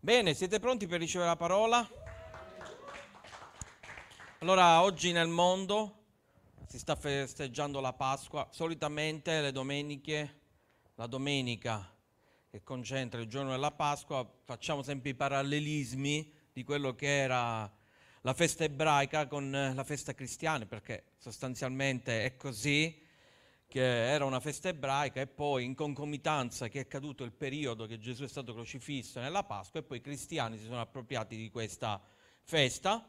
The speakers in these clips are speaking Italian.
Bene, siete pronti per ricevere la parola? Allora, oggi nel mondo si sta festeggiando la Pasqua, solitamente le domeniche, la domenica che concentra il giorno della Pasqua, facciamo sempre i parallelismi di quello che era la festa ebraica con la festa cristiana, perché sostanzialmente è così, che era una festa ebraica e poi in concomitanza che è caduto il periodo che Gesù è stato crocifisso nella Pasqua e poi i cristiani si sono appropriati di questa festa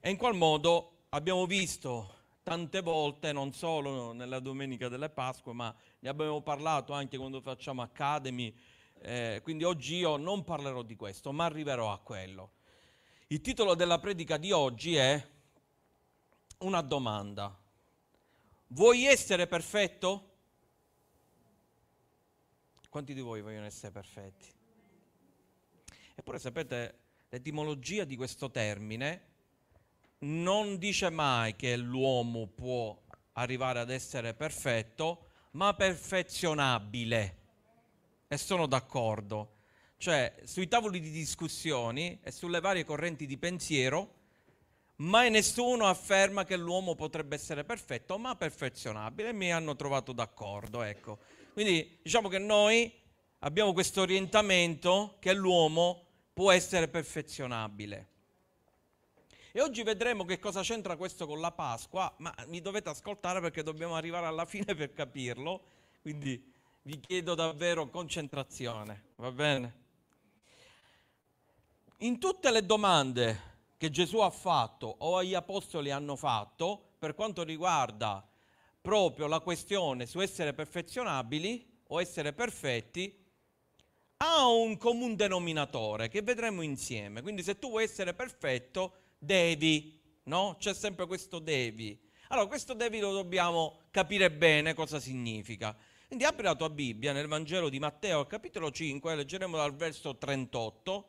e in qual modo abbiamo visto tante volte, non solo nella domenica delle Pasqua, ma ne abbiamo parlato anche quando facciamo Academy, eh, quindi oggi io non parlerò di questo, ma arriverò a quello. Il titolo della predica di oggi è una domanda. Vuoi essere perfetto? Quanti di voi vogliono essere perfetti? Eppure sapete, l'etimologia di questo termine non dice mai che l'uomo può arrivare ad essere perfetto, ma perfezionabile. E sono d'accordo. Cioè, sui tavoli di discussioni e sulle varie correnti di pensiero, mai nessuno afferma che l'uomo potrebbe essere perfetto, ma perfezionabile, mi hanno trovato d'accordo, ecco. Quindi diciamo che noi abbiamo questo orientamento che l'uomo può essere perfezionabile. E oggi vedremo che cosa c'entra questo con la Pasqua, ma mi dovete ascoltare perché dobbiamo arrivare alla fine per capirlo, quindi vi chiedo davvero concentrazione, va bene? In tutte le domande che Gesù ha fatto o gli apostoli hanno fatto per quanto riguarda proprio la questione su essere perfezionabili o essere perfetti ha un comune denominatore che vedremo insieme. Quindi se tu vuoi essere perfetto, devi, no? C'è sempre questo devi. Allora, questo devi lo dobbiamo capire bene cosa significa. Quindi apri la tua Bibbia nel Vangelo di Matteo, capitolo 5, leggeremo dal verso 38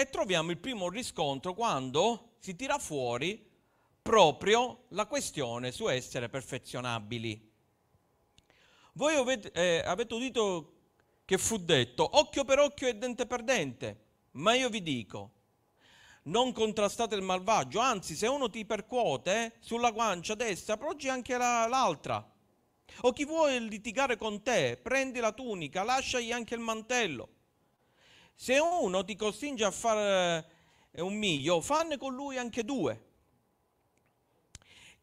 E troviamo il primo riscontro quando si tira fuori proprio la questione su essere perfezionabili. Voi avete, eh, avete udito che fu detto occhio per occhio e dente per dente, ma io vi dico, non contrastate il malvagio, anzi se uno ti percuote sulla guancia destra, proggi anche la, l'altra. O chi vuole litigare con te, prendi la tunica, lasciagli anche il mantello. Se uno ti costringe a fare eh, un miglio, fanne con lui anche due.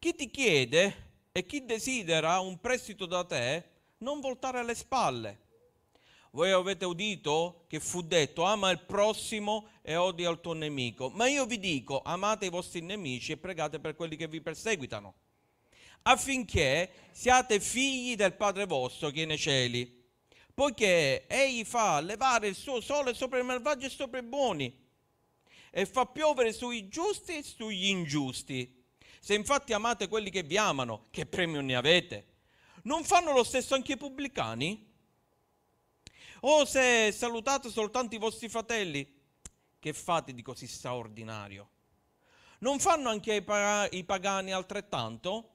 Chi ti chiede e chi desidera un prestito da te, non voltare le spalle. Voi avete udito che fu detto ama il prossimo e odia il tuo nemico. Ma io vi dico amate i vostri nemici e pregate per quelli che vi perseguitano, affinché siate figli del Padre vostro che è nei cieli poiché egli fa levare il suo sole sopra i malvagi e sopra i buoni, e fa piovere sui giusti e sugli ingiusti. Se infatti amate quelli che vi amano, che premio ne avete? Non fanno lo stesso anche i pubblicani? O se salutate soltanto i vostri fratelli, che fate di così straordinario? Non fanno anche i, pagani altrettanto?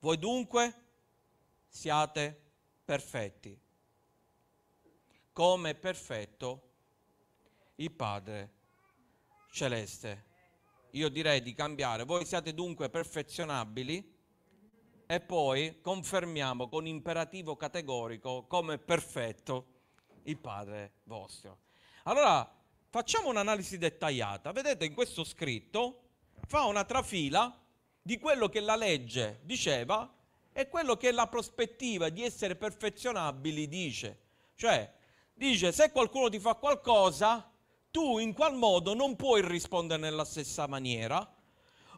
Voi dunque siate perfetti, come perfetto il Padre celeste. Io direi di cambiare. Voi siate dunque perfezionabili e poi confermiamo con imperativo categorico come perfetto il Padre vostro. Allora, facciamo un'analisi dettagliata. Vedete in questo scritto fa una trafila di quello che la legge diceva e quello che la prospettiva di essere perfezionabili dice. Cioè, dice se qualcuno ti fa qualcosa, tu in qual modo non puoi rispondere nella stessa maniera,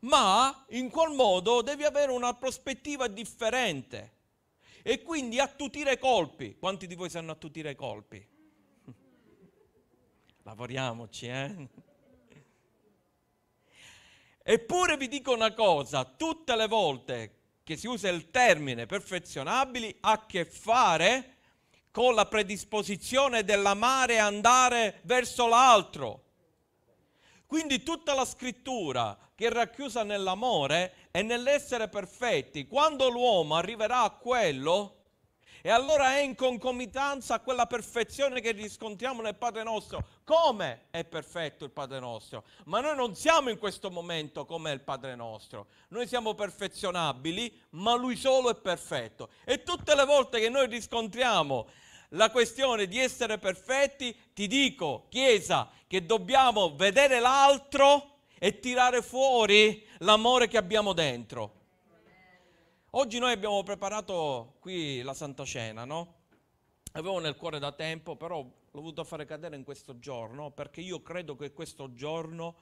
ma in qual modo devi avere una prospettiva differente e quindi attutire i colpi. Quanti di voi sanno attutire i colpi? Lavoriamoci, eh? Eppure vi dico una cosa, tutte le volte che si usa il termine perfezionabili a che fare con la predisposizione dell'amare andare verso l'altro. Quindi tutta la scrittura che è racchiusa nell'amore e nell'essere perfetti, quando l'uomo arriverà a quello, e allora è in concomitanza a quella perfezione che riscontriamo nel Padre nostro. Come è perfetto il Padre nostro? Ma noi non siamo in questo momento come il Padre nostro. Noi siamo perfezionabili, ma Lui solo è perfetto. E tutte le volte che noi riscontriamo la questione di essere perfetti, ti dico, Chiesa, che dobbiamo vedere l'altro e tirare fuori l'amore che abbiamo dentro. Oggi noi abbiamo preparato qui la Santa Cena, no? Avevo nel cuore da tempo, però l'ho voluto fare cadere in questo giorno, perché io credo che questo giorno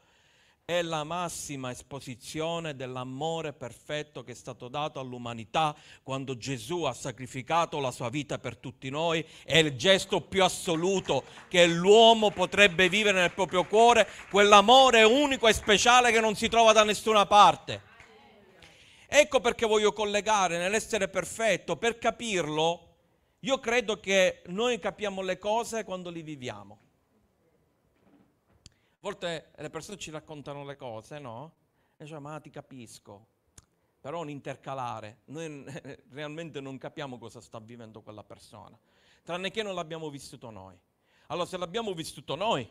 è la massima esposizione dell'amore perfetto che è stato dato all'umanità quando Gesù ha sacrificato la sua vita per tutti noi. È il gesto più assoluto che l'uomo potrebbe vivere nel proprio cuore, quell'amore unico e speciale che non si trova da nessuna parte. Ecco perché voglio collegare nell'essere perfetto, per capirlo, io credo che noi capiamo le cose quando le viviamo. A volte le persone ci raccontano le cose, no? E diciamo, ma ah, ti capisco, però un intercalare, noi realmente non capiamo cosa sta vivendo quella persona, tranne che non l'abbiamo vissuto noi. Allora se l'abbiamo vissuto noi,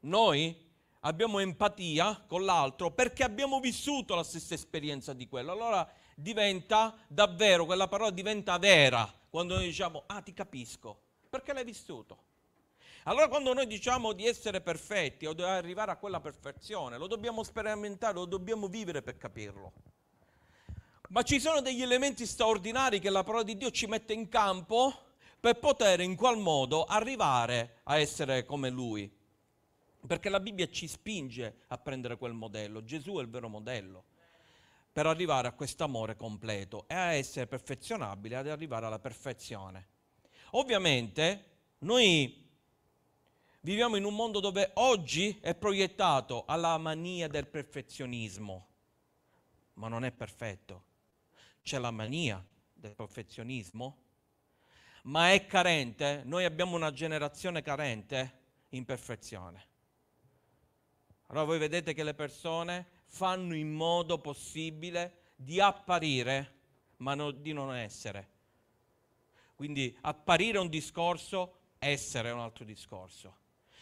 noi abbiamo empatia con l'altro perché abbiamo vissuto la stessa esperienza di quello. Allora diventa davvero, quella parola diventa vera quando noi diciamo ah ti capisco, perché l'hai vissuto. Allora quando noi diciamo di essere perfetti o di arrivare a quella perfezione, lo dobbiamo sperimentare, lo dobbiamo vivere per capirlo. Ma ci sono degli elementi straordinari che la parola di Dio ci mette in campo per poter in qual modo arrivare a essere come Lui. Perché la Bibbia ci spinge a prendere quel modello. Gesù è il vero modello per arrivare a quest'amore completo e a essere perfezionabile, ad arrivare alla perfezione. Ovviamente noi viviamo in un mondo dove oggi è proiettato alla mania del perfezionismo, ma non è perfetto. C'è la mania del perfezionismo, ma è carente, noi abbiamo una generazione carente in perfezione. Allora voi vedete che le persone fanno in modo possibile di apparire, ma no, di non essere. Quindi apparire è un discorso, essere è un altro discorso.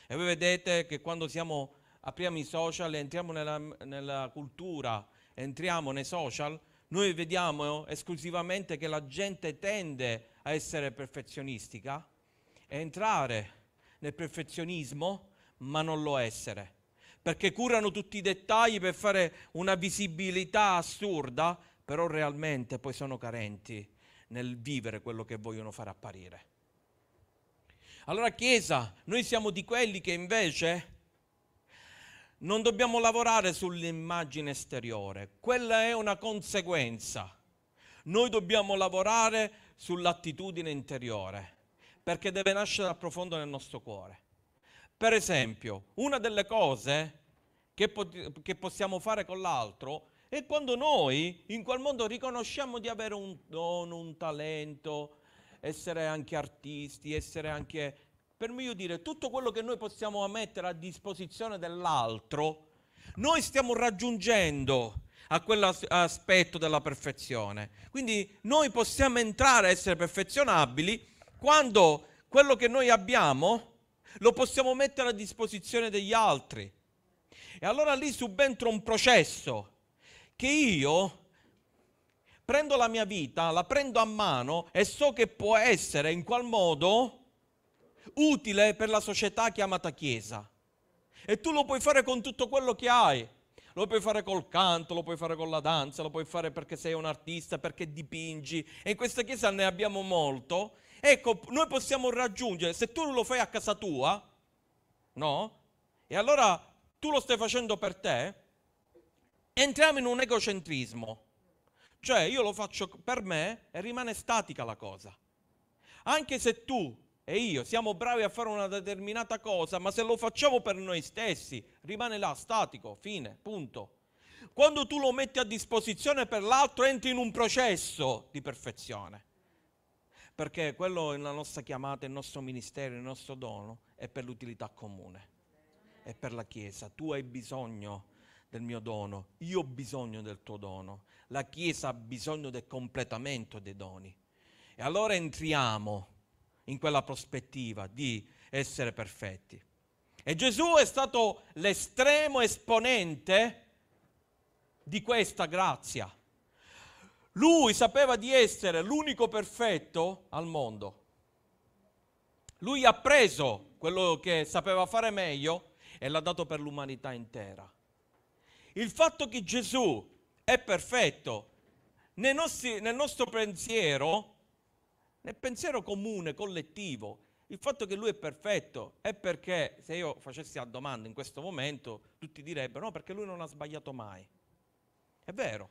E voi vedete che quando siamo, apriamo i social, entriamo nella, nella cultura, entriamo nei social, noi vediamo esclusivamente che la gente tende a essere perfezionistica, a entrare nel perfezionismo, ma non lo essere perché curano tutti i dettagli per fare una visibilità assurda, però realmente poi sono carenti nel vivere quello che vogliono far apparire. Allora Chiesa, noi siamo di quelli che invece non dobbiamo lavorare sull'immagine esteriore, quella è una conseguenza. Noi dobbiamo lavorare sull'attitudine interiore, perché deve nascere dal profondo nel nostro cuore. Per esempio, una delle cose che, pot- che possiamo fare con l'altro è quando noi in quel mondo riconosciamo di avere un dono, un talento, essere anche artisti, essere anche, per meglio dire, tutto quello che noi possiamo mettere a disposizione dell'altro, noi stiamo raggiungendo a quell'aspetto della perfezione. Quindi noi possiamo entrare a essere perfezionabili quando quello che noi abbiamo lo possiamo mettere a disposizione degli altri. E allora lì subentra un processo che io prendo la mia vita, la prendo a mano e so che può essere in qual modo utile per la società chiamata Chiesa. E tu lo puoi fare con tutto quello che hai. Lo puoi fare col canto, lo puoi fare con la danza, lo puoi fare perché sei un artista, perché dipingi. E in questa chiesa ne abbiamo molto Ecco, noi possiamo raggiungere, se tu non lo fai a casa tua, no? E allora tu lo stai facendo per te, entriamo in un egocentrismo. Cioè io lo faccio per me e rimane statica la cosa. Anche se tu e io siamo bravi a fare una determinata cosa, ma se lo facciamo per noi stessi, rimane là, statico, fine, punto. Quando tu lo metti a disposizione per l'altro, entri in un processo di perfezione perché quello è la nostra chiamata, il nostro ministero, il nostro dono è per l'utilità comune, è per la Chiesa. Tu hai bisogno del mio dono, io ho bisogno del tuo dono, la Chiesa ha bisogno del completamento dei doni. E allora entriamo in quella prospettiva di essere perfetti. E Gesù è stato l'estremo esponente di questa grazia. Lui sapeva di essere l'unico perfetto al mondo. Lui ha preso quello che sapeva fare meglio e l'ha dato per l'umanità intera. Il fatto che Gesù è perfetto nel, nostri, nel nostro pensiero, nel pensiero comune, collettivo, il fatto che lui è perfetto è perché se io facessi la domanda in questo momento tutti direbbero no perché lui non ha sbagliato mai. È vero,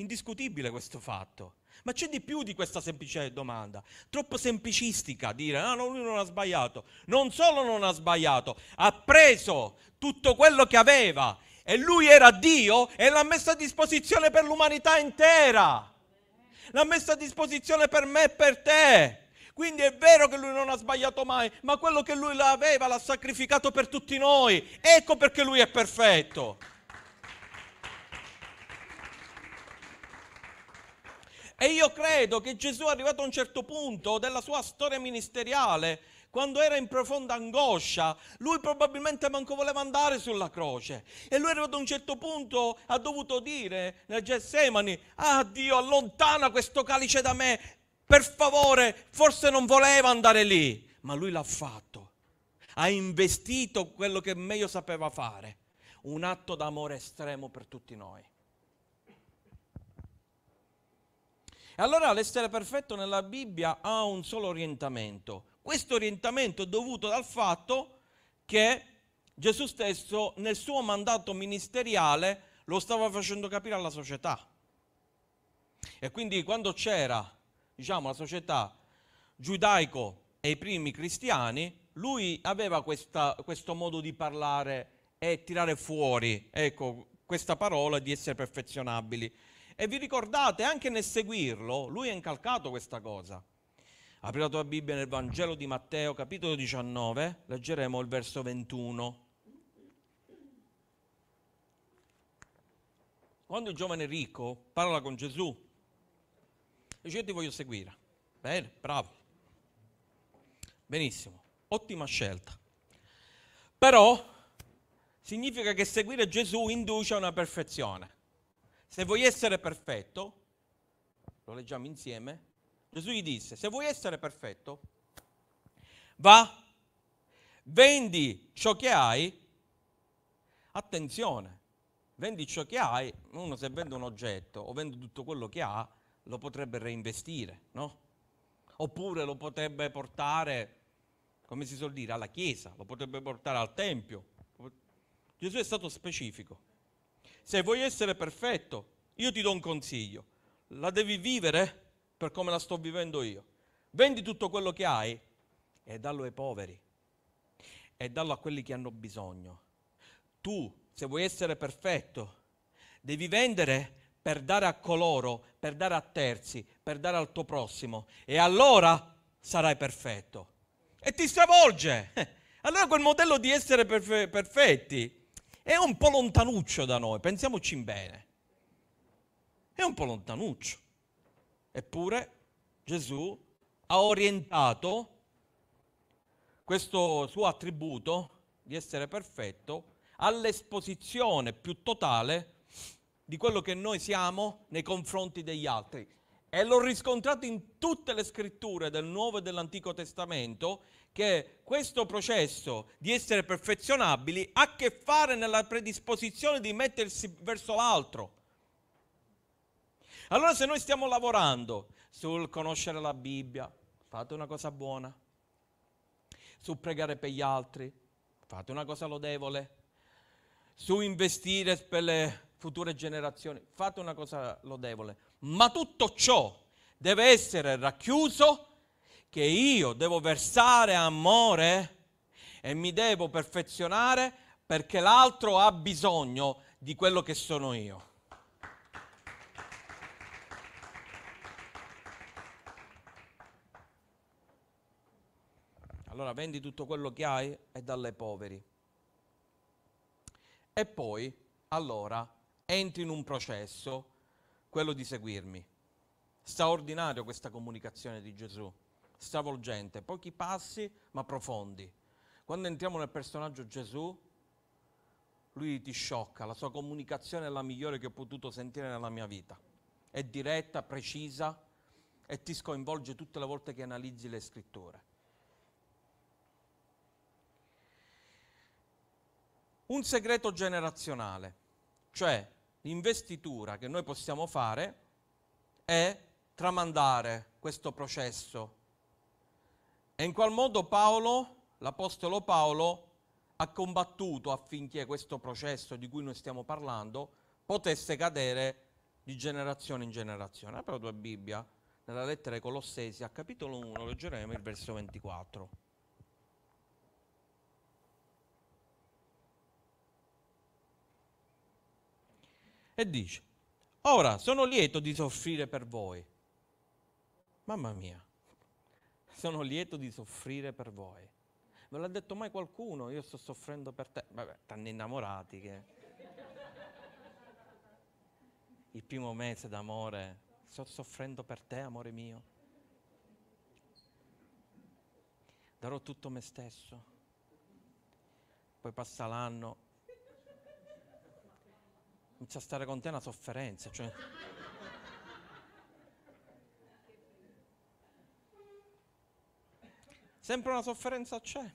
Indiscutibile questo fatto. Ma c'è di più di questa semplice domanda. Troppo semplicistica dire, ah no, lui non ha sbagliato. Non solo non ha sbagliato, ha preso tutto quello che aveva e lui era Dio e l'ha messo a disposizione per l'umanità intera. L'ha messo a disposizione per me e per te. Quindi è vero che lui non ha sbagliato mai, ma quello che lui aveva l'ha sacrificato per tutti noi. Ecco perché lui è perfetto. E io credo che Gesù è arrivato a un certo punto della sua storia ministeriale, quando era in profonda angoscia, lui probabilmente manco voleva andare sulla croce. E lui è arrivato a un certo punto, ha dovuto dire nel Getsemani, ah Dio, allontana questo calice da me, per favore, forse non voleva andare lì. Ma lui l'ha fatto, ha investito quello che meglio sapeva fare, un atto d'amore estremo per tutti noi. allora l'essere perfetto nella Bibbia ha un solo orientamento. Questo orientamento è dovuto dal fatto che Gesù stesso nel suo mandato ministeriale lo stava facendo capire alla società. E quindi quando c'era, diciamo, la società giudaico e i primi cristiani, lui aveva questa, questo modo di parlare e tirare fuori, ecco, questa parola di essere perfezionabili. E vi ricordate, anche nel seguirlo, lui ha incalcato questa cosa. Apri la tua Bibbia nel Vangelo di Matteo, capitolo 19, leggeremo il verso 21. Quando il giovane ricco parla con Gesù, dice io ti voglio seguire. Bene, bravo. Benissimo, ottima scelta. Però significa che seguire Gesù induce a una perfezione se vuoi essere perfetto, lo leggiamo insieme, Gesù gli disse, se vuoi essere perfetto, va, vendi ciò che hai, attenzione, vendi ciò che hai, uno se vende un oggetto o vende tutto quello che ha, lo potrebbe reinvestire, no? Oppure lo potrebbe portare, come si suol dire, alla chiesa, lo potrebbe portare al tempio. Gesù è stato specifico. Se vuoi essere perfetto, io ti do un consiglio. La devi vivere per come la sto vivendo io. Vendi tutto quello che hai e dallo ai poveri e dallo a quelli che hanno bisogno. Tu, se vuoi essere perfetto, devi vendere per dare a coloro, per dare a terzi, per dare al tuo prossimo e allora sarai perfetto. E ti stravolge. Allora quel modello di essere perfe- perfetti è un po' lontanuccio da noi, pensiamoci in bene. È un po' lontanuccio. Eppure Gesù ha orientato questo suo attributo di essere perfetto all'esposizione più totale di quello che noi siamo nei confronti degli altri. E l'ho riscontrato in tutte le scritture del Nuovo e dell'Antico Testamento che questo processo di essere perfezionabili ha a che fare nella predisposizione di mettersi verso l'altro. Allora se noi stiamo lavorando sul conoscere la Bibbia, fate una cosa buona, su pregare per gli altri, fate una cosa lodevole, su investire per le future generazioni, fate una cosa lodevole, ma tutto ciò deve essere racchiuso che io devo versare amore e mi devo perfezionare perché l'altro ha bisogno di quello che sono io. Allora vendi tutto quello che hai e dalle poveri. E poi, allora, entri in un processo, quello di seguirmi. Straordinario questa comunicazione di Gesù stravolgente, pochi passi ma profondi. Quando entriamo nel personaggio Gesù, lui ti sciocca, la sua comunicazione è la migliore che ho potuto sentire nella mia vita. È diretta, precisa e ti sconvolge tutte le volte che analizzi le scritture. Un segreto generazionale, cioè l'investitura che noi possiamo fare è tramandare questo processo e in qual modo Paolo, l'Apostolo Paolo, ha combattuto affinché questo processo di cui noi stiamo parlando potesse cadere di generazione in generazione. Apri la tua Bibbia nella lettera ai Colossesi, a capitolo 1, leggeremo il verso 24. E dice, ora sono lieto di soffrire per voi. Mamma mia, sono lieto di soffrire per voi. Me l'ha detto mai qualcuno, io sto soffrendo per te. Vabbè, t'hanno innamorati che... Il primo mese d'amore, sto soffrendo per te, amore mio. Darò tutto me stesso. Poi passa l'anno. Inizia a stare con te una sofferenza, cioè... Sempre una sofferenza c'è.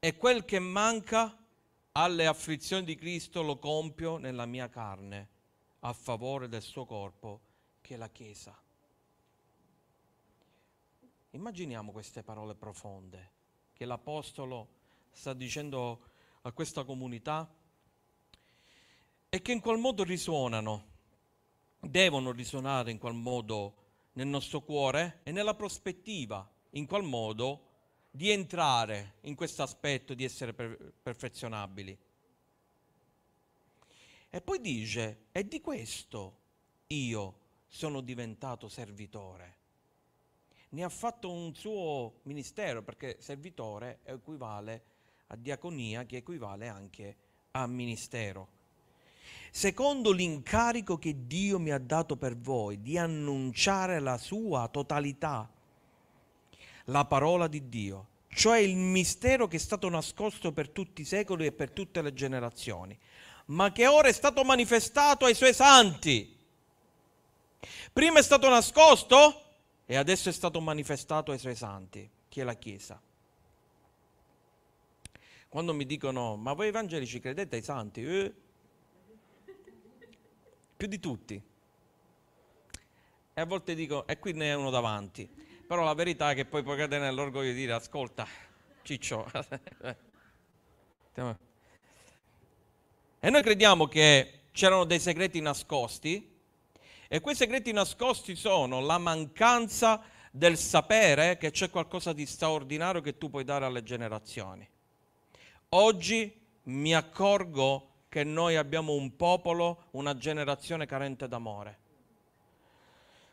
E quel che manca alle afflizioni di Cristo lo compio nella mia carne a favore del suo corpo che è la Chiesa. Immaginiamo queste parole profonde che l'Apostolo sta dicendo a questa comunità e che in qual modo risuonano devono risuonare in qual modo nel nostro cuore e nella prospettiva in qual modo di entrare in questo aspetto di essere per- perfezionabili. E poi dice, e di questo io sono diventato servitore. Ne ha fatto un suo ministero, perché servitore equivale a diaconia, che equivale anche a ministero secondo l'incarico che Dio mi ha dato per voi, di annunciare la sua totalità, la parola di Dio, cioè il mistero che è stato nascosto per tutti i secoli e per tutte le generazioni, ma che ora è stato manifestato ai suoi santi. Prima è stato nascosto e adesso è stato manifestato ai suoi santi, che è la Chiesa. Quando mi dicono, ma voi evangelici credete ai santi? Eh? più di tutti. E a volte dico, e qui ne è uno davanti. Però la verità è che poi puoi cadere nell'orgoglio di dire, ascolta, ciccio. e noi crediamo che c'erano dei segreti nascosti e quei segreti nascosti sono la mancanza del sapere che c'è qualcosa di straordinario che tu puoi dare alle generazioni. Oggi mi accorgo che noi abbiamo un popolo, una generazione carente d'amore.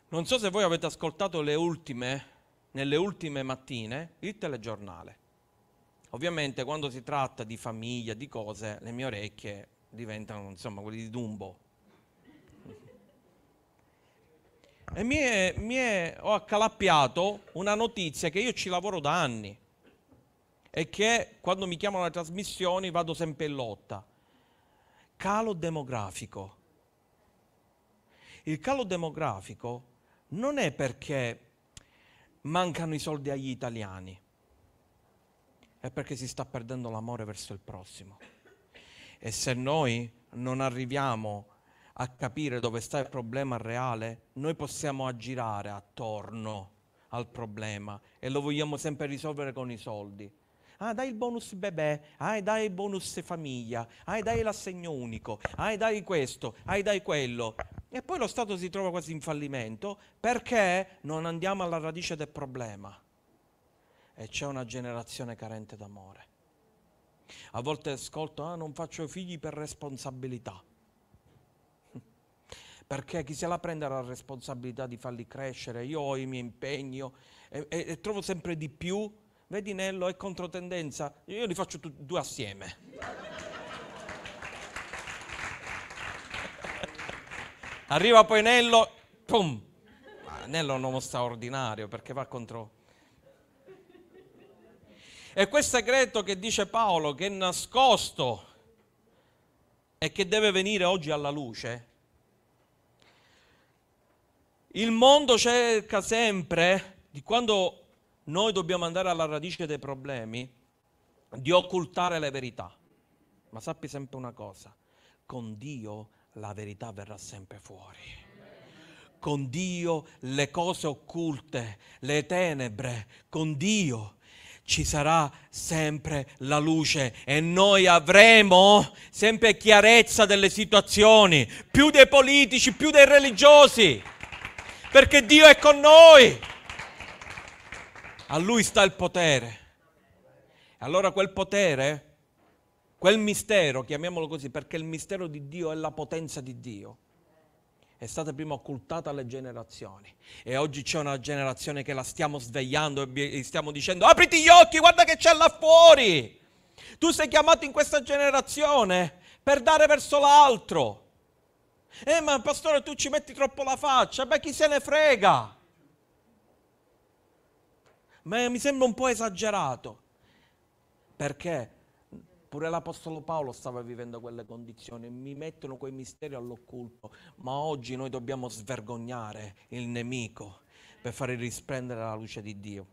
Non so se voi avete ascoltato le ultime, nelle ultime mattine, il telegiornale. Ovviamente quando si tratta di famiglia, di cose, le mie orecchie diventano, insomma, quelle di Dumbo. E mi, è, mi è, ho accalappiato una notizia che io ci lavoro da anni e che quando mi chiamano le trasmissioni vado sempre in lotta calo demografico. Il calo demografico non è perché mancano i soldi agli italiani, è perché si sta perdendo l'amore verso il prossimo. E se noi non arriviamo a capire dove sta il problema reale, noi possiamo aggirare attorno al problema e lo vogliamo sempre risolvere con i soldi ah dai il bonus bebè, ah dai il bonus famiglia, ah dai l'assegno unico, ah dai questo, ah dai quello. E poi lo Stato si trova quasi in fallimento perché non andiamo alla radice del problema. E c'è una generazione carente d'amore. A volte ascolto, ah non faccio figli per responsabilità perché chi se la prende la responsabilità di farli crescere, io ho i miei impegni e, e, e trovo sempre di più vedi Nello è controtendenza, io li faccio tu- due assieme. Arriva poi Nello, pum! Ma Nello è un uomo straordinario perché va contro... E quel segreto che dice Paolo, che è nascosto e che deve venire oggi alla luce, il mondo cerca sempre, di quando noi dobbiamo andare alla radice dei problemi di occultare le verità. Ma sappi sempre una cosa, con Dio la verità verrà sempre fuori. Con Dio le cose occulte, le tenebre, con Dio ci sarà sempre la luce e noi avremo sempre chiarezza delle situazioni, più dei politici, più dei religiosi, perché Dio è con noi. A lui sta il potere. Allora quel potere, quel mistero, chiamiamolo così, perché il mistero di Dio è la potenza di Dio, è stata prima occultata alle generazioni e oggi c'è una generazione che la stiamo svegliando e stiamo dicendo apriti gli occhi, guarda che c'è là fuori. Tu sei chiamato in questa generazione per dare verso l'altro. Eh ma pastore tu ci metti troppo la faccia, beh chi se ne frega? ma mi sembra un po' esagerato, perché pure l'Apostolo Paolo stava vivendo quelle condizioni, mi mettono quei misteri all'occulto, ma oggi noi dobbiamo svergognare il nemico per far risplendere la luce di Dio.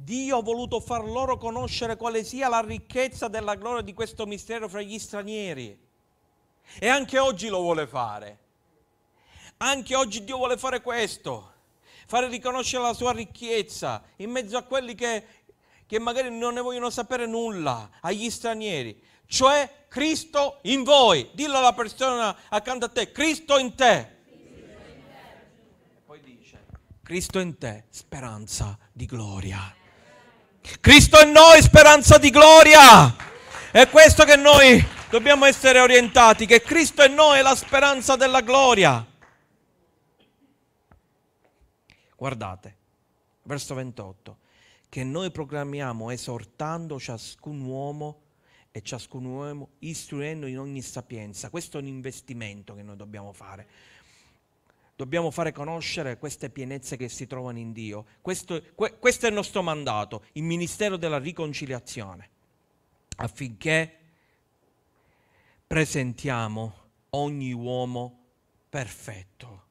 Dio ha voluto far loro conoscere quale sia la ricchezza della gloria di questo mistero fra gli stranieri. E anche oggi lo vuole fare. Anche oggi Dio vuole fare questo fare riconoscere la sua ricchezza in mezzo a quelli che, che magari non ne vogliono sapere nulla, agli stranieri. Cioè Cristo in voi. Dillo alla persona accanto a te, Cristo in te. E poi dice, Cristo in te, speranza di gloria. Cristo in noi, speranza di gloria. È questo che noi dobbiamo essere orientati, che Cristo in noi è la speranza della gloria. Guardate, verso 28, che noi proclamiamo esortando ciascun uomo e ciascun uomo istruendo in ogni sapienza. Questo è un investimento che noi dobbiamo fare. Dobbiamo fare conoscere queste pienezze che si trovano in Dio. Questo, que, questo è il nostro mandato, il ministero della riconciliazione, affinché presentiamo ogni uomo perfetto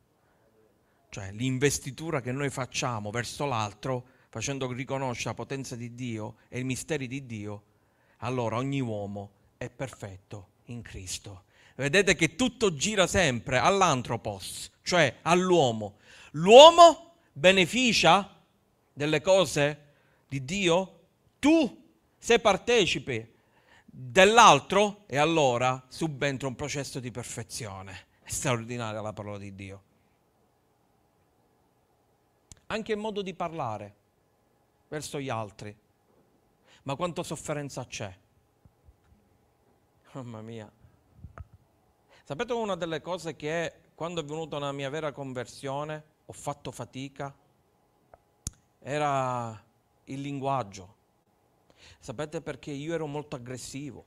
cioè l'investitura che noi facciamo verso l'altro, facendo riconoscere la potenza di Dio e i misteri di Dio, allora ogni uomo è perfetto in Cristo. Vedete che tutto gira sempre all'antropos, cioè all'uomo. L'uomo beneficia delle cose di Dio, tu sei partecipe dell'altro e allora subentra un processo di perfezione. È straordinaria la parola di Dio anche il modo di parlare verso gli altri. Ma quanta sofferenza c'è? Mamma mia. Sapete una delle cose che quando è venuta la mia vera conversione ho fatto fatica? Era il linguaggio. Sapete perché io ero molto aggressivo,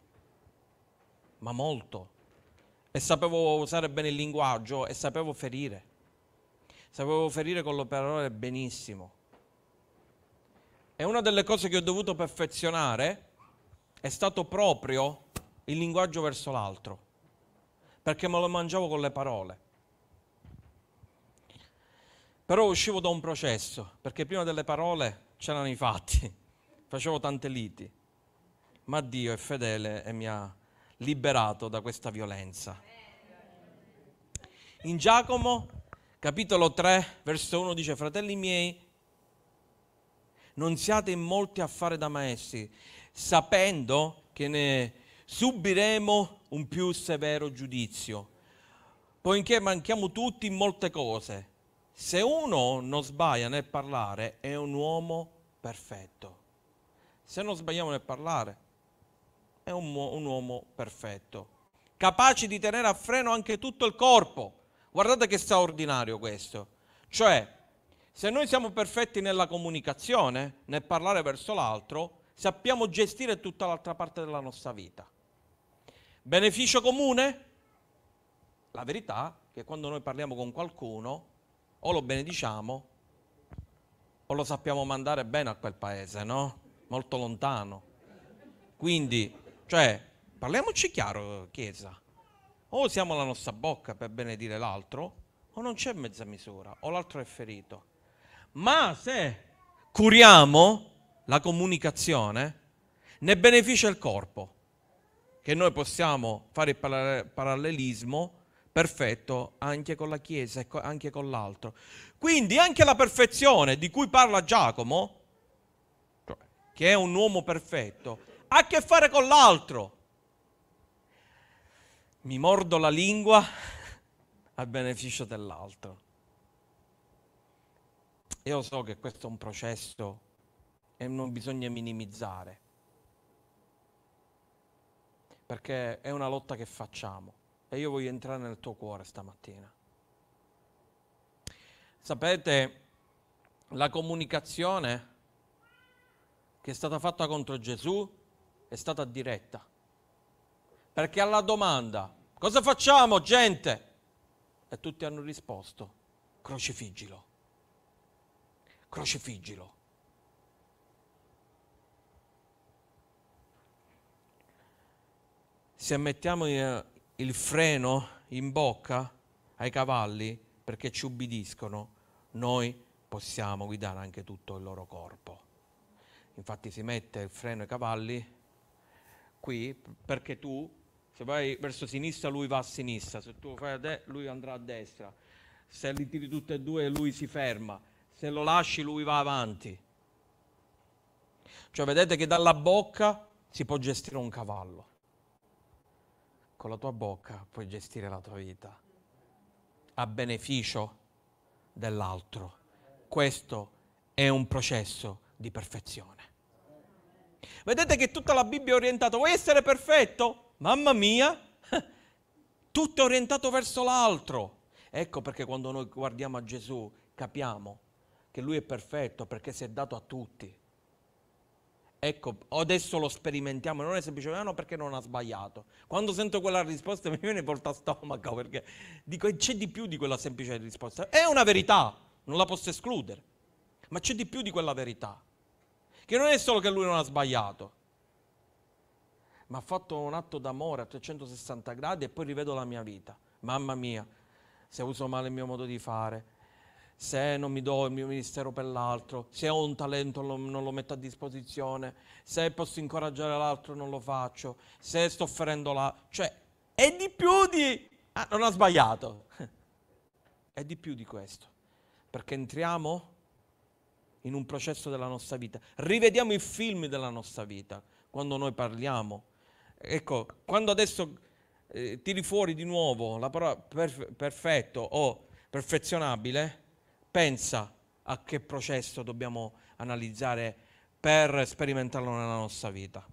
ma molto. E sapevo usare bene il linguaggio e sapevo ferire. Sapevo ferire con l'operatore benissimo. E una delle cose che ho dovuto perfezionare è stato proprio il linguaggio verso l'altro, perché me lo mangiavo con le parole. Però uscivo da un processo, perché prima delle parole c'erano i fatti, facevo tante liti, ma Dio è fedele e mi ha liberato da questa violenza. In Giacomo capitolo 3, verso 1 dice, fratelli miei, non siate in molti a fare da maestri, sapendo che ne subiremo un più severo giudizio, poiché manchiamo tutti in molte cose. Se uno non sbaglia nel parlare, è un uomo perfetto. Se non sbagliamo nel parlare, è un, un uomo perfetto, capace di tenere a freno anche tutto il corpo. Guardate che straordinario questo. Cioè, se noi siamo perfetti nella comunicazione, nel parlare verso l'altro, sappiamo gestire tutta l'altra parte della nostra vita. Beneficio comune? La verità è che quando noi parliamo con qualcuno, o lo benediciamo, o lo sappiamo mandare bene a quel paese, no? Molto lontano. Quindi, cioè, parliamoci chiaro, Chiesa o usiamo la nostra bocca per benedire l'altro, o non c'è mezza misura, o l'altro è ferito. Ma se curiamo la comunicazione, ne beneficia il corpo, che noi possiamo fare il parallelismo perfetto anche con la Chiesa e anche con l'altro. Quindi anche la perfezione di cui parla Giacomo, cioè, che è un uomo perfetto, ha a che fare con l'altro mi mordo la lingua a beneficio dell'altro. Io so che questo è un processo e non bisogna minimizzare, perché è una lotta che facciamo e io voglio entrare nel tuo cuore stamattina. Sapete, la comunicazione che è stata fatta contro Gesù è stata diretta. Perché alla domanda, cosa facciamo gente? E tutti hanno risposto, crocifiggilo, crocifiggilo. Se mettiamo eh, il freno in bocca ai cavalli perché ci ubbidiscono, noi possiamo guidare anche tutto il loro corpo. Infatti si mette il freno ai cavalli qui perché tu se vai verso sinistra lui va a sinistra, se tu fai a destra lui andrà a destra. Se li tiri tutti e due lui si ferma, se lo lasci lui va avanti. Cioè vedete che dalla bocca si può gestire un cavallo. Con la tua bocca puoi gestire la tua vita a beneficio dell'altro. Questo è un processo di perfezione. Vedete che tutta la Bibbia è orientata, vuoi essere perfetto? mamma mia, tutto è orientato verso l'altro. Ecco perché quando noi guardiamo a Gesù capiamo che lui è perfetto perché si è dato a tutti. Ecco, adesso lo sperimentiamo, non è semplicemente ah, no perché non ha sbagliato. Quando sento quella risposta mi viene porta stomaco perché dico c'è di più di quella semplice risposta. È una verità, non la posso escludere, ma c'è di più di quella verità. Che non è solo che lui non ha sbagliato, ma ha fatto un atto d'amore a 360 gradi e poi rivedo la mia vita. Mamma mia, se uso male il mio modo di fare, se non mi do il mio ministero per l'altro, se ho un talento lo, non lo metto a disposizione, se posso incoraggiare l'altro non lo faccio, se sto offrendo la... cioè è di più di... Ah, non ha sbagliato. è di più di questo, perché entriamo in un processo della nostra vita. Rivediamo i film della nostra vita quando noi parliamo Ecco, quando adesso eh, tiri fuori di nuovo la parola perf- perfetto o perfezionabile, pensa a che processo dobbiamo analizzare per sperimentarlo nella nostra vita.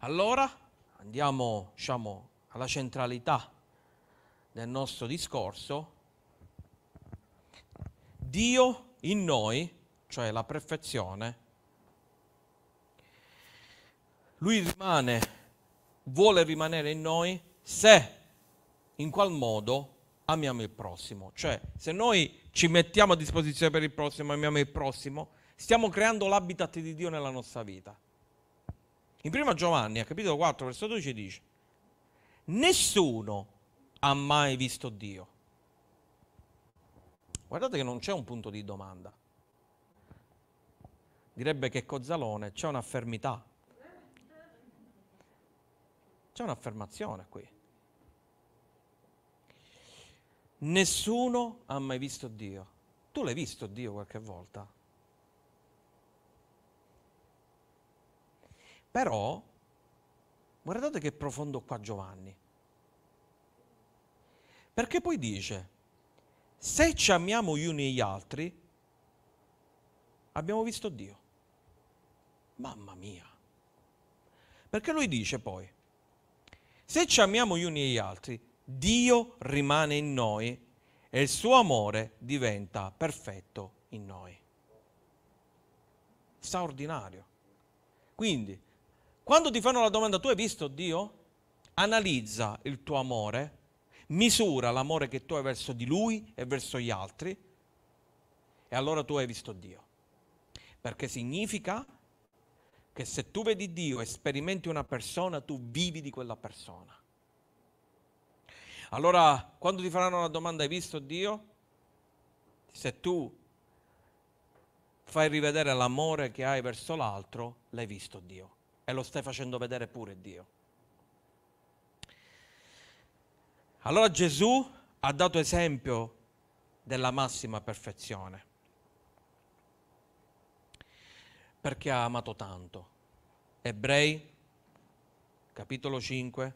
Allora andiamo diciamo, alla centralità del nostro discorso. Dio in noi, cioè la perfezione, lui rimane, vuole rimanere in noi se in qual modo amiamo il prossimo. Cioè, se noi ci mettiamo a disposizione per il prossimo, amiamo il prossimo, stiamo creando l'habitat di Dio nella nostra vita. In 1 Giovanni, a capitolo 4, verso 12 dice, nessuno ha mai visto Dio. Guardate che non c'è un punto di domanda. Direbbe che Cozzalone c'è una fermità c'è un'affermazione qui. Nessuno ha mai visto Dio. Tu l'hai visto Dio qualche volta? Però, guardate che profondo qua Giovanni. Perché poi dice, se ci amiamo gli uni gli altri, abbiamo visto Dio. Mamma mia. Perché lui dice poi, se ci amiamo gli uni e gli altri, Dio rimane in noi e il suo amore diventa perfetto in noi. Straordinario. Quindi, quando ti fanno la domanda, tu hai visto Dio? Analizza il tuo amore, misura l'amore che tu hai verso di Lui e verso gli altri, e allora tu hai visto Dio. Perché significa che se tu vedi Dio e sperimenti una persona, tu vivi di quella persona. Allora, quando ti faranno la domanda, hai visto Dio? Se tu fai rivedere l'amore che hai verso l'altro, l'hai visto Dio e lo stai facendo vedere pure Dio. Allora Gesù ha dato esempio della massima perfezione. perché ha amato tanto. Ebrei, capitolo 5,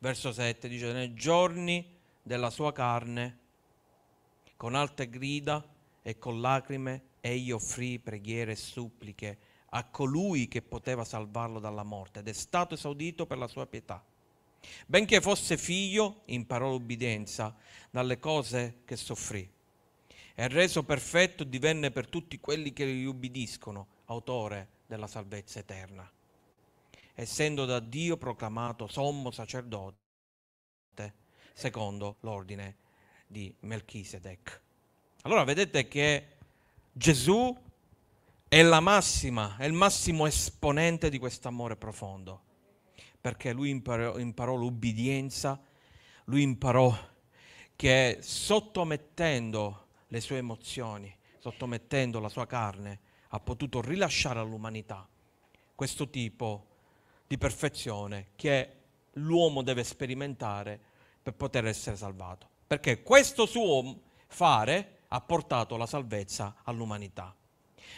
verso 7, dice, nei giorni della sua carne, con alte grida e con lacrime, egli offrì preghiere e suppliche a colui che poteva salvarlo dalla morte ed è stato esaudito per la sua pietà. Benché fosse figlio, imparò l'ubbidienza dalle cose che soffrì e reso perfetto divenne per tutti quelli che gli ubbidiscono, autore della salvezza eterna. Essendo da Dio proclamato sommo sacerdote, secondo l'ordine di Melchisedec. Allora vedete che Gesù è la massima, è il massimo esponente di quest'amore profondo, perché lui imparò, imparò l'ubbidienza, lui imparò che sottomettendo le sue emozioni, sottomettendo la sua carne, ha potuto rilasciare all'umanità questo tipo di perfezione che l'uomo deve sperimentare per poter essere salvato. Perché questo suo fare ha portato la salvezza all'umanità.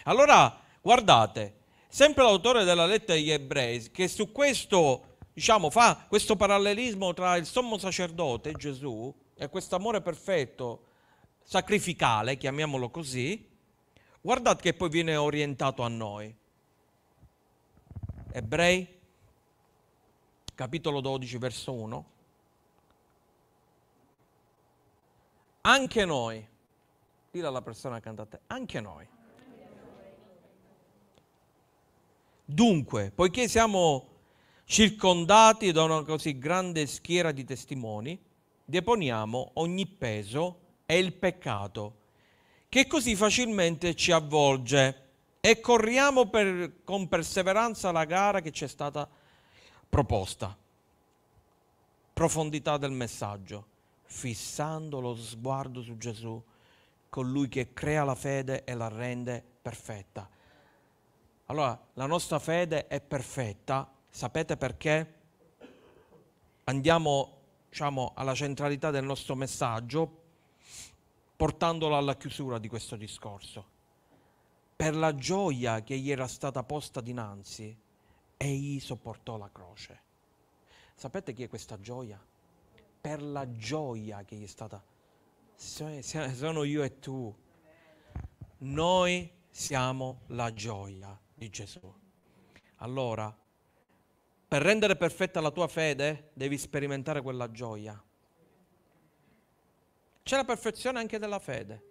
Allora, guardate, sempre l'autore della lettera agli ebrei, che su questo, diciamo, fa questo parallelismo tra il sommo sacerdote, Gesù, e questo amore perfetto sacrificale, chiamiamolo così, guardate che poi viene orientato a noi. Ebrei, capitolo 12, verso 1. Anche noi, dillo alla persona accanto a te, anche noi. Dunque, poiché siamo circondati da una così grande schiera di testimoni, deponiamo ogni peso è il peccato, che così facilmente ci avvolge e corriamo per, con perseveranza la gara che ci è stata proposta. Profondità del messaggio, fissando lo sguardo su Gesù, colui che crea la fede e la rende perfetta. Allora, la nostra fede è perfetta, sapete perché? Andiamo diciamo, alla centralità del nostro messaggio portandolo alla chiusura di questo discorso. Per la gioia che gli era stata posta dinanzi, egli sopportò la croce. Sapete chi è questa gioia? Per la gioia che gli è stata... Sono io e tu. Noi siamo la gioia di Gesù. Allora, per rendere perfetta la tua fede, devi sperimentare quella gioia. C'è la perfezione anche della fede.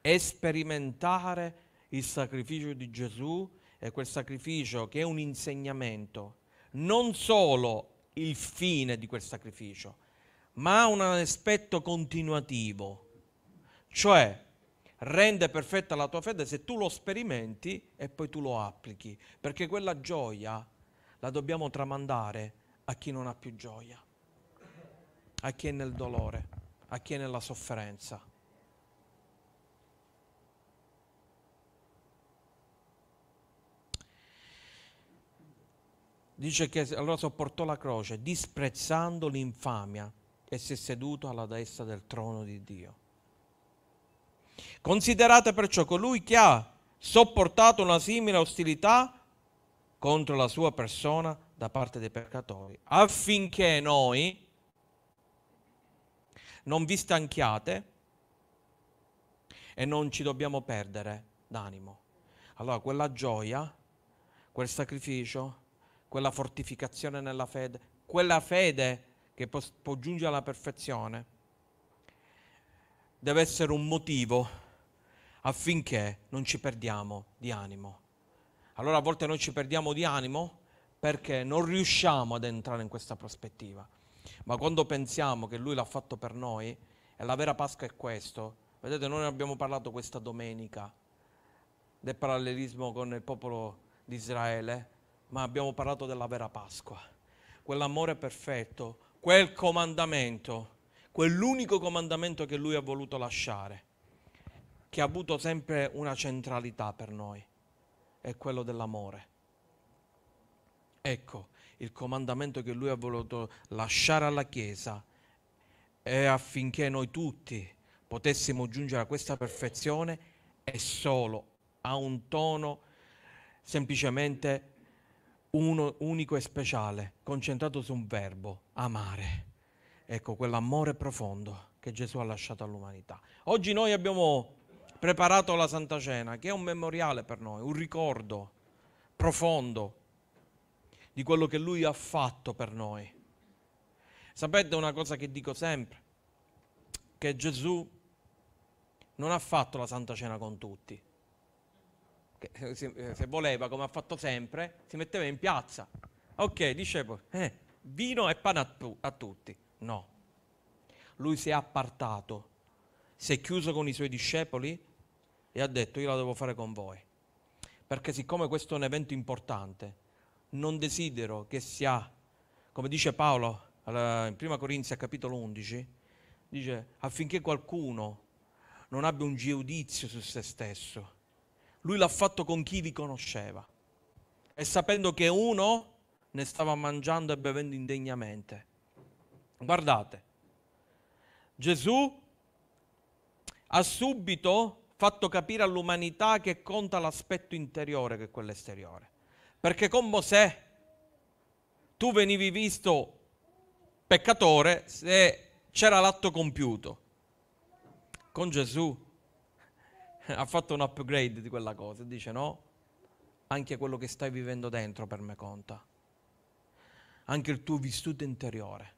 E sperimentare il sacrificio di Gesù e quel sacrificio che è un insegnamento, non solo il fine di quel sacrificio, ma ha un aspetto continuativo, cioè rende perfetta la tua fede se tu lo sperimenti e poi tu lo applichi, perché quella gioia la dobbiamo tramandare a chi non ha più gioia, a chi è nel dolore a chi è nella sofferenza. Dice che allora sopportò la croce, disprezzando l'infamia, e si è seduto alla destra del trono di Dio. Considerate perciò colui che ha sopportato una simile ostilità contro la sua persona da parte dei peccatori, affinché noi, non vi stanchiate e non ci dobbiamo perdere d'animo. Allora quella gioia, quel sacrificio, quella fortificazione nella fede, quella fede che può, può giungere alla perfezione, deve essere un motivo affinché non ci perdiamo di animo. Allora a volte noi ci perdiamo di animo perché non riusciamo ad entrare in questa prospettiva. Ma quando pensiamo che Lui l'ha fatto per noi, e la vera Pasqua è questo, vedete noi ne abbiamo parlato questa domenica, del parallelismo con il popolo di Israele, ma abbiamo parlato della vera Pasqua, quell'amore perfetto, quel comandamento, quell'unico comandamento che Lui ha voluto lasciare, che ha avuto sempre una centralità per noi, è quello dell'amore. Ecco, il comandamento che lui ha voluto lasciare alla Chiesa è affinché noi tutti potessimo giungere a questa perfezione è solo, a un tono semplicemente uno, unico e speciale, concentrato su un verbo, amare. Ecco, quell'amore profondo che Gesù ha lasciato all'umanità. Oggi noi abbiamo preparato la Santa Cena, che è un memoriale per noi, un ricordo profondo di quello che Lui ha fatto per noi. Sapete una cosa che dico sempre? Che Gesù non ha fatto la Santa Cena con tutti. Che, eh, eh, se, voleva, come ha fatto sempre, si metteva in piazza. Ok, discepoli, eh, vino e pane a, tu, a tutti. No. Lui si è appartato, si è chiuso con i suoi discepoli e ha detto io la devo fare con voi. Perché siccome questo è un evento importante, non desidero che sia, come dice Paolo in 1 Corinzia capitolo 11, dice affinché qualcuno non abbia un giudizio su se stesso. Lui l'ha fatto con chi li conosceva e sapendo che uno ne stava mangiando e bevendo indegnamente. Guardate, Gesù ha subito fatto capire all'umanità che conta l'aspetto interiore che quello esteriore. Perché con Mosè tu venivi visto peccatore se c'era l'atto compiuto. Con Gesù ha fatto un upgrade di quella cosa, dice no, anche quello che stai vivendo dentro per me conta, anche il tuo vissuto interiore.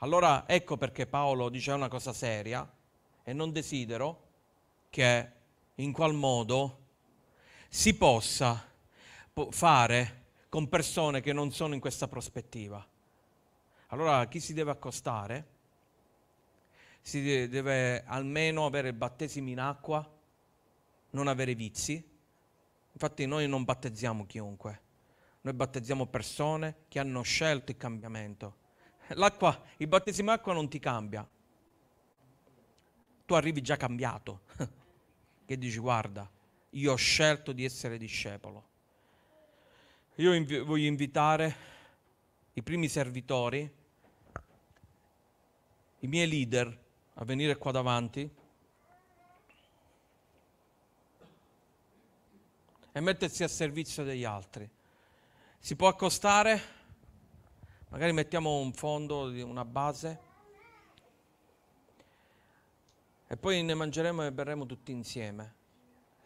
Allora ecco perché Paolo dice una cosa seria e non desidero che in qual modo si possa fare con persone che non sono in questa prospettiva. Allora chi si deve accostare? Si deve, almeno avere il battesimo in acqua, non avere vizi. Infatti noi non battezziamo chiunque, noi battezziamo persone che hanno scelto il cambiamento. L'acqua, il battesimo in acqua non ti cambia. Tu arrivi già cambiato, che dici guarda, io ho scelto di essere discepolo. Io inv- voglio invitare i primi servitori, i miei leader, a venire qua davanti e mettersi a servizio degli altri. Si può accostare, magari mettiamo un fondo, una base, e poi ne mangeremo e berremo tutti insieme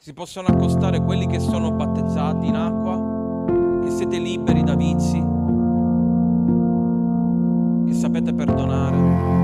si possono accostare quelli che sono battezzati in acqua, che siete liberi da vizi, che sapete perdonare.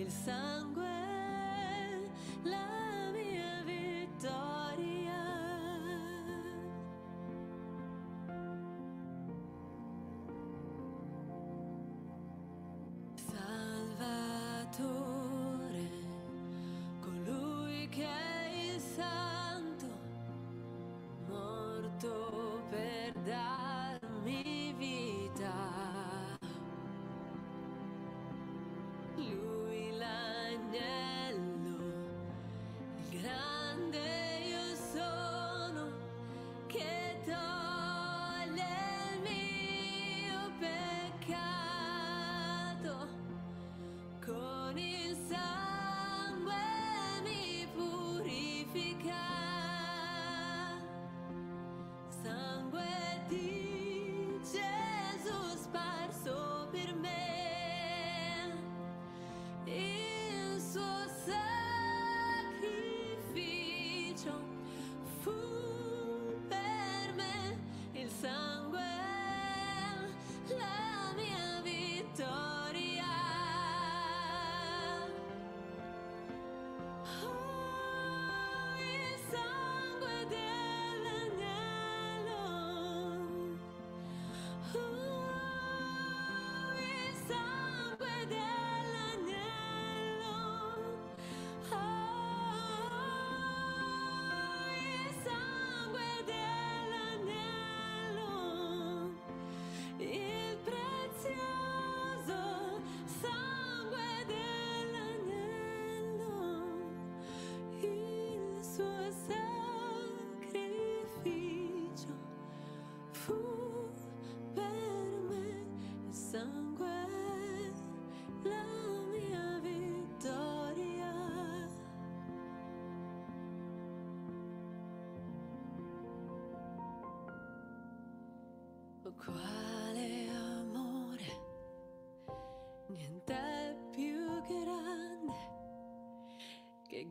il sangue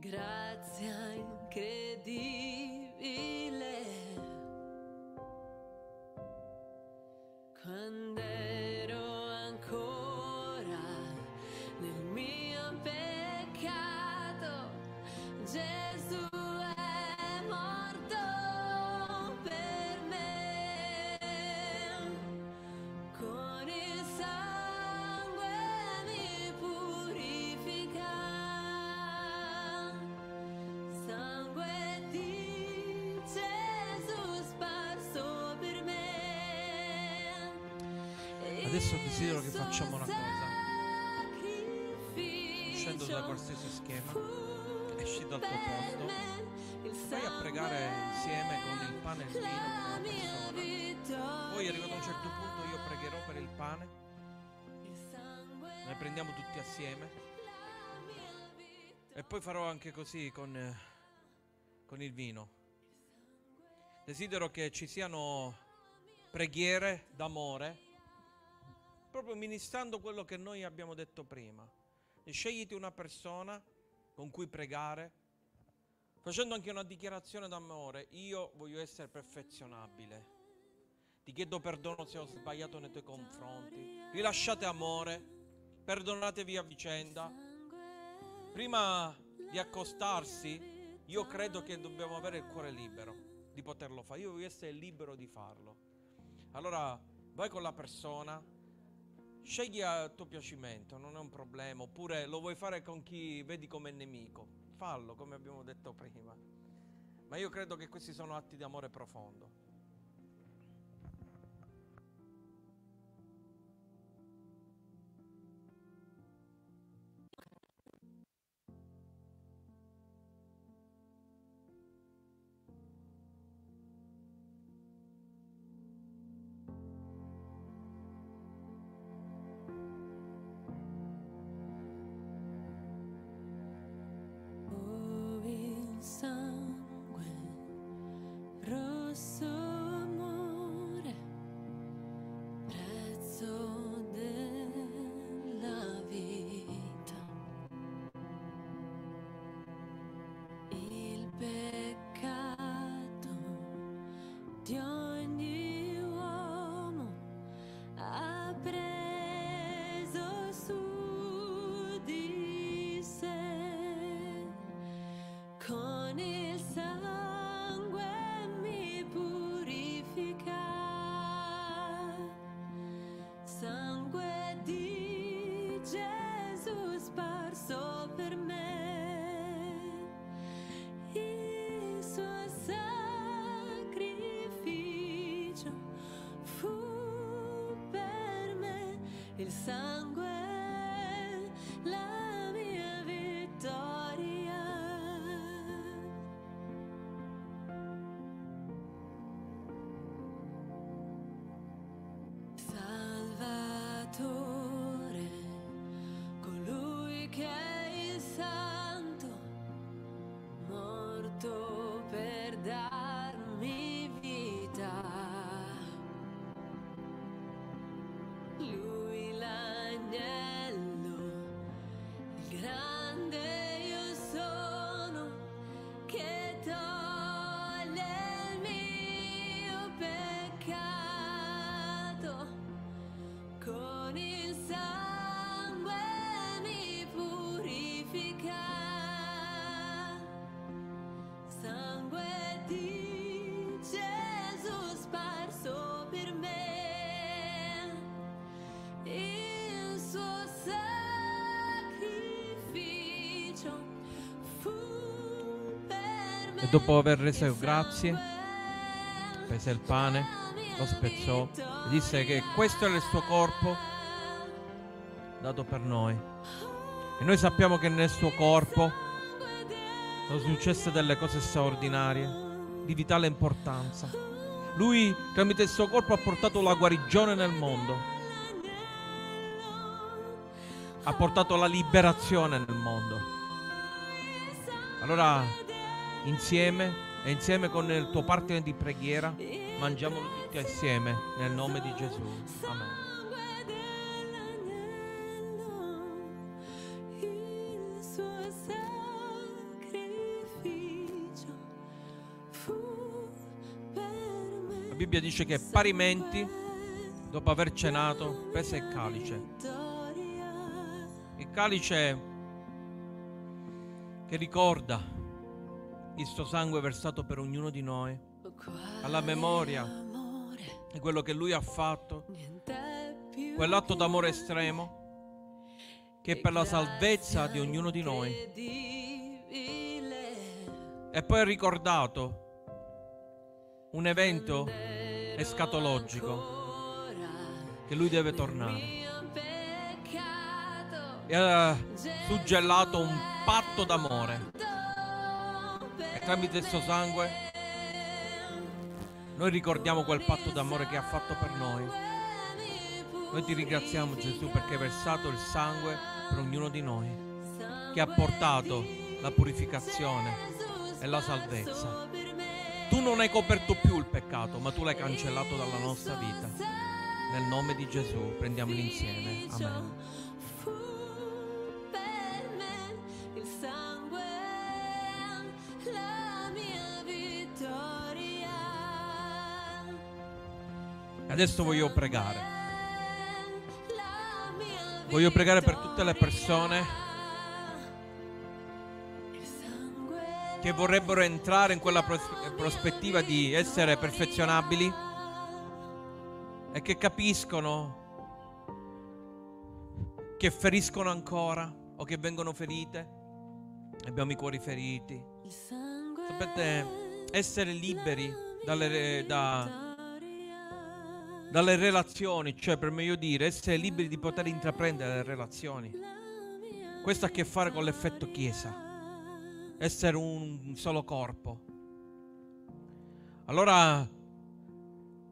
grazie incredibile. Adesso desidero che facciamo una cosa. Uscendo da qualsiasi schema, esci dal tuo posto, vai a pregare insieme con il pane e il vino persona. Poi arrivato a un certo punto io pregherò per il pane. Ne prendiamo tutti assieme. E poi farò anche così con, con il vino. Desidero che ci siano preghiere d'amore proprio ministrando quello che noi abbiamo detto prima. scegliti una persona con cui pregare, facendo anche una dichiarazione d'amore, io voglio essere perfezionabile. Ti chiedo perdono se ho sbagliato nei tuoi confronti. Rilasciate amore, perdonatevi a vicenda. Prima di accostarsi, io credo che dobbiamo avere il cuore libero di poterlo fare. Io voglio essere libero di farlo. Allora vai con la persona, Scegli a tuo piacimento, non è un problema, oppure lo vuoi fare con chi vedi come nemico. Fallo, come abbiamo detto prima. Ma io credo che questi sono atti di amore profondo. So. 散。dopo aver reso grazie, prese il pane, lo spezzò e disse che questo era il suo corpo dato per noi. E noi sappiamo che nel suo corpo sono successe delle cose straordinarie, di vitale importanza. Lui tramite il suo corpo ha portato la guarigione nel mondo ha portato la liberazione nel mondo. Allora insieme e insieme con il tuo partner di preghiera mangiamolo tutti assieme nel nome di Gesù. Amen. La Bibbia dice che parimenti, dopo aver cenato, pesa il calice. Il calice che ricorda il suo sangue versato per ognuno di noi, alla memoria di quello che lui ha fatto, quell'atto d'amore estremo che è per la salvezza di ognuno di noi. E poi è ricordato un evento escatologico che lui deve tornare. E ha suggellato un patto d'amore tramite il suo sangue noi ricordiamo quel patto d'amore che ha fatto per noi. Noi ti ringraziamo Gesù perché hai versato il sangue per ognuno di noi, che ha portato la purificazione e la salvezza. Tu non hai coperto più il peccato, ma tu l'hai cancellato dalla nostra vita. Nel nome di Gesù prendiamolo insieme. Amen. Adesso voglio pregare. Voglio pregare per tutte le persone che vorrebbero entrare in quella pros- prospettiva di essere perfezionabili e che capiscono che feriscono ancora o che vengono ferite. Abbiamo i cuori feriti. Sapete, essere liberi dalle, da, dalle relazioni, cioè per meglio dire essere liberi di poter intraprendere le relazioni. Questo ha a che fare con l'effetto chiesa, essere un solo corpo. Allora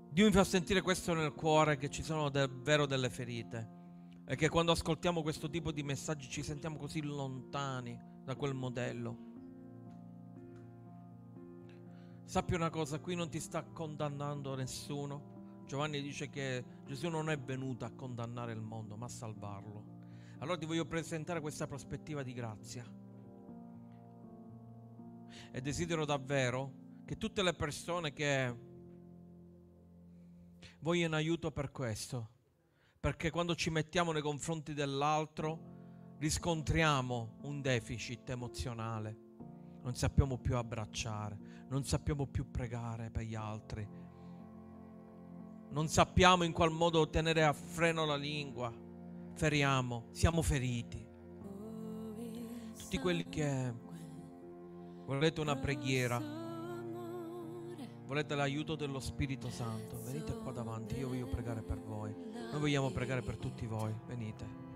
Dio mi fa sentire questo nel cuore, che ci sono davvero delle ferite e che quando ascoltiamo questo tipo di messaggi ci sentiamo così lontani da quel modello. Sappi una cosa, qui non ti sta condannando nessuno Giovanni dice che Gesù non è venuto a condannare il mondo, ma a salvarlo. Allora ti voglio presentare questa prospettiva di grazia. E desidero davvero che tutte le persone che vogliono aiuto per questo, perché quando ci mettiamo nei confronti dell'altro riscontriamo un deficit emozionale, non sappiamo più abbracciare, non sappiamo più pregare per gli altri, non sappiamo in qual modo tenere a freno la lingua, feriamo, siamo feriti. Tutti quelli che volete una preghiera, volete l'aiuto dello Spirito Santo, venite qua davanti, io voglio pregare per voi, noi vogliamo pregare per tutti voi, venite.